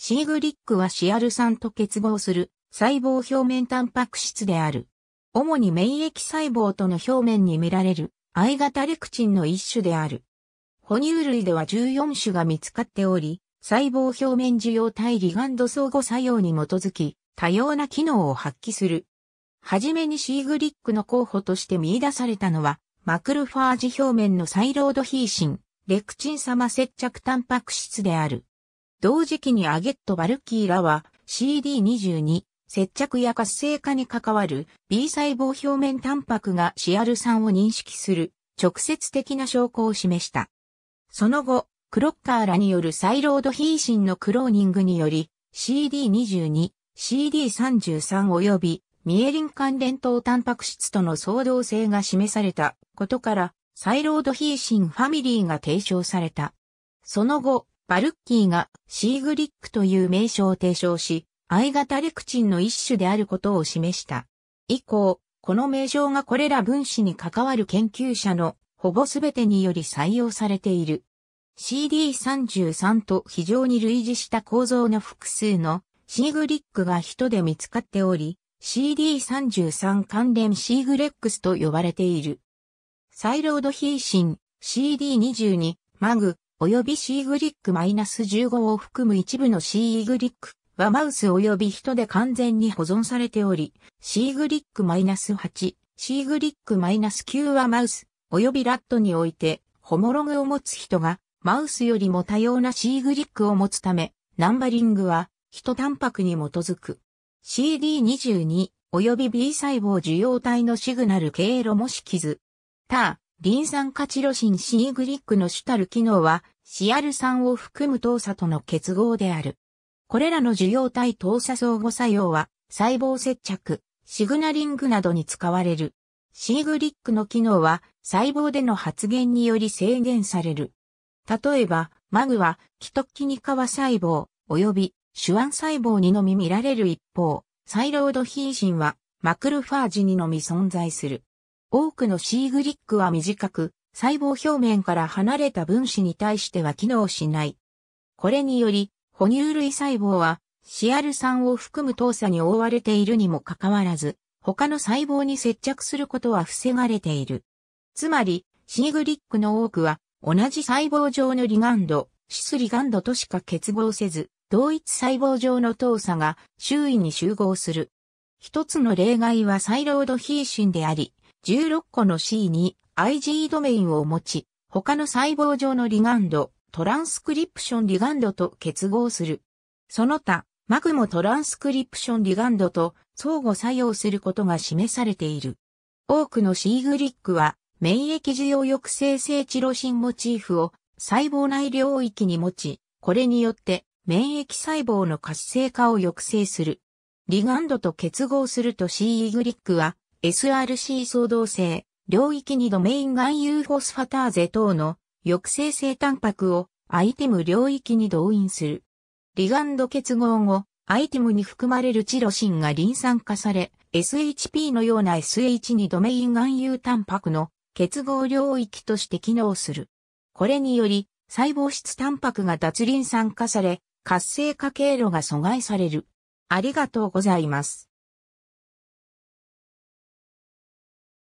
シーグリックはシアル酸と結合する細胞表面タンパク質である。主に免疫細胞との表面に見られる I 型レクチンの一種である。哺乳類では14種が見つかっており、細胞表面受容体リガンド相互作用に基づき、多様な機能を発揮する。はじめにシーグリックの候補として見出されたのは、マクロファージ表面のサイロードヒーシン、レクチン様接着タンパク質である。同時期にアゲット・バルキーらは CD22、接着や活性化に関わる B 細胞表面タンパクが c r 酸を認識する直接的な証拠を示した。その後、クロッカーらによるサイロードヒーシンのクローニングにより CD22、CD33 及びミエリン関連等タンパク質との相動性が示されたことからサイロードヒーシンファミリーが提唱された。その後、バルッキーがシーグリックという名称を提唱し、I 型レクチンの一種であることを示した。以降、この名称がこれら分子に関わる研究者のほぼすべてにより採用されている。CD33 と非常に類似した構造の複数のシーグリックが人で見つかっており、CD33 関連シーグレックスと呼ばれている。サイロードヒーシン、CD22、マグ、及び C グリック -15 を含む一部の C グリックはマウス及び人で完全に保存されており、C グリック -8、C グリック -9 はマウス及びラットにおいて、ホモログを持つ人がマウスよりも多様な C グリックを持つため、ナンバリングは人タンパクに基づく。CD22 及び B 細胞受容体のシグナル経路も式図。タリン酸カチロシン C グリックの主たる機能は、シアル酸を含む糖鎖との結合である。これらの受容体糖鎖相互作用は、細胞接着、シグナリングなどに使われる。C グリックの機能は、細胞での発現により制限される。例えば、マグは、キトキニカワ細胞、及び、手腕細胞にのみ見られる一方、サイロードヒーシンは、マクロファージにのみ存在する。多くのシーグリックは短く、細胞表面から離れた分子に対しては機能しない。これにより、哺乳類細胞はシアル酸を含む糖鎖に覆われているにもかかわらず、他の細胞に接着することは防がれている。つまり、シーグリックの多くは、同じ細胞上のリガンド、シスリガンドとしか結合せず、同一細胞上の糖鎖が周囲に集合する。一つの例外はサイロードヒーシンであり、16個の C に IG ドメインを持ち、他の細胞上のリガンド、トランスクリプションリガンドと結合する。その他、マグモトランスクリプションリガンドと相互作用することが示されている。多くの C グリックは、免疫需要抑制性チロシンモチーフを細胞内領域に持ち、これによって免疫細胞の活性化を抑制する。リガンドと結合すると C グリックは SRC 相動性、領域にドメイン含有フォスファターゼ等の抑制性タンパクをアイテム領域に動員する。リガンド結合後、アイテムに含まれるチロシンがリン酸化され、SHP のような SH にドメイン含有タンパクの結合領域として機能する。これにより、細胞質タンパクが脱リン酸化され、活性化経路が阻害される。ありがとうございます。